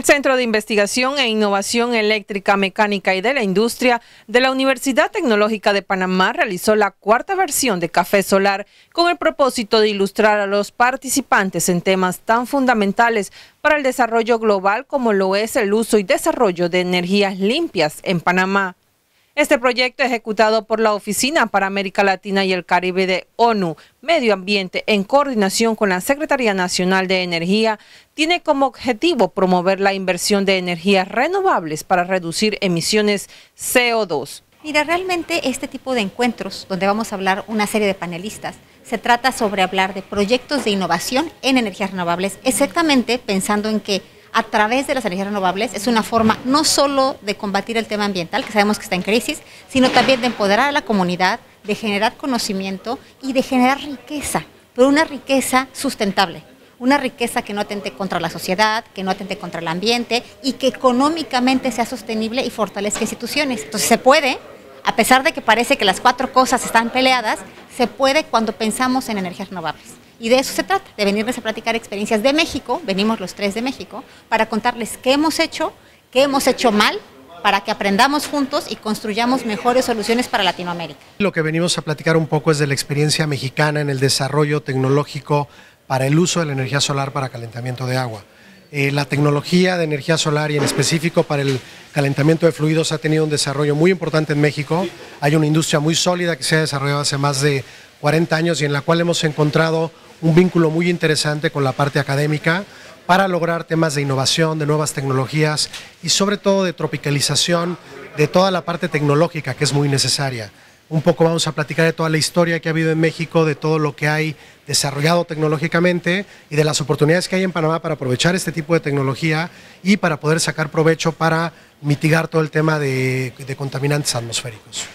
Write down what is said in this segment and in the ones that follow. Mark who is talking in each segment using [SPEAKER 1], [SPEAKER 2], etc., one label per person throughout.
[SPEAKER 1] El Centro de Investigación e Innovación Eléctrica, Mecánica y de la Industria de la Universidad Tecnológica de Panamá realizó la cuarta versión de Café Solar con el propósito de ilustrar a los participantes en temas tan fundamentales para el desarrollo global como lo es el uso y desarrollo de energías limpias en Panamá. Este proyecto ejecutado por la Oficina para América Latina y el Caribe de ONU Medio Ambiente en coordinación con la Secretaría Nacional de Energía tiene como objetivo promover la inversión de energías renovables para reducir emisiones CO2. Mira, realmente este tipo de encuentros,
[SPEAKER 2] donde vamos a hablar una serie de panelistas, se trata sobre hablar de proyectos de innovación en energías renovables, exactamente pensando en que a través de las energías renovables es una forma no solo de combatir el tema ambiental, que sabemos que está en crisis, sino también de empoderar a la comunidad, de generar conocimiento y de generar riqueza, pero una riqueza sustentable una riqueza que no atente contra la sociedad, que no atente contra el ambiente y que económicamente sea sostenible y fortalezca instituciones. Entonces se puede, a pesar de que parece que las cuatro cosas están peleadas, se puede cuando pensamos en energías renovables. Y de eso se trata, de venirles a platicar experiencias de México, venimos los tres de México, para contarles qué hemos hecho, qué hemos hecho mal, para que aprendamos juntos y construyamos mejores soluciones para Latinoamérica.
[SPEAKER 3] Lo que venimos a platicar un poco es de la experiencia mexicana en el desarrollo tecnológico para el uso de la energía solar para calentamiento de agua. Eh, la tecnología de energía solar y en específico para el calentamiento de fluidos ha tenido un desarrollo muy importante en México. Hay una industria muy sólida que se ha desarrollado hace más de 40 años y en la cual hemos encontrado un vínculo muy interesante con la parte académica para lograr temas de innovación, de nuevas tecnologías y sobre todo de tropicalización de toda la parte tecnológica que es muy necesaria. Un poco vamos a platicar de toda la historia que ha habido en México, de todo lo que hay desarrollado tecnológicamente y de las oportunidades que hay en Panamá para aprovechar este tipo de tecnología y para poder sacar provecho para mitigar todo el tema de, contaminantes atmosféricos.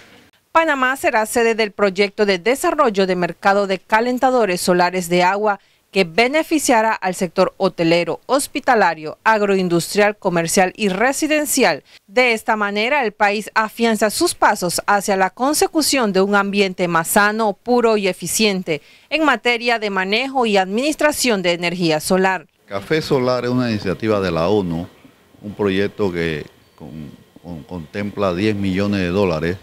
[SPEAKER 1] Panamá será sede del proyecto de desarrollo de mercado de calentadores solares de agua que beneficiará al sector hotelero, hospitalario, agroindustrial, comercial y residencial. De esta manera, el país afianza sus pasos hacia la consecución de un ambiente más sano, puro y eficiente en materia de manejo y administración de energía solar.
[SPEAKER 4] Café Solar es una iniciativa de la ONU, un proyecto que contempla 10 millones de dólares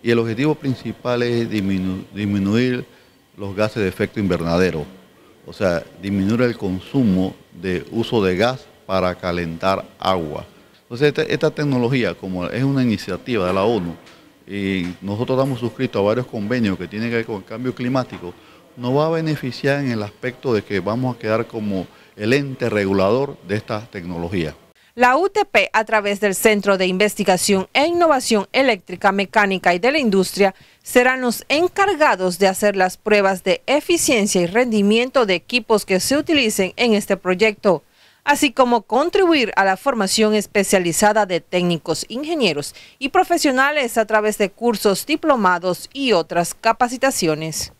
[SPEAKER 4] y el objetivo principal es disminuir los gases de efecto invernadero o sea, disminuir el consumo de uso de gas para calentar agua. Entonces, este, esta, tecnología, como es una iniciativa de la ONU, y nosotros estamos suscritos a varios convenios que tienen que ver con el cambio climático, nos va a beneficiar en el aspecto de que vamos a quedar como el ente regulador de estas tecnologías.
[SPEAKER 1] La UTP, a través del Centro de Investigación e Innovación Eléctrica, Mecánica y de la Industria, serán los encargados de hacer las pruebas de eficiencia y rendimiento de equipos que se utilicen en este proyecto, así como contribuir a la formación especializada de técnicos, ingenieros y profesionales a través de cursos, diplomados y otras capacitaciones.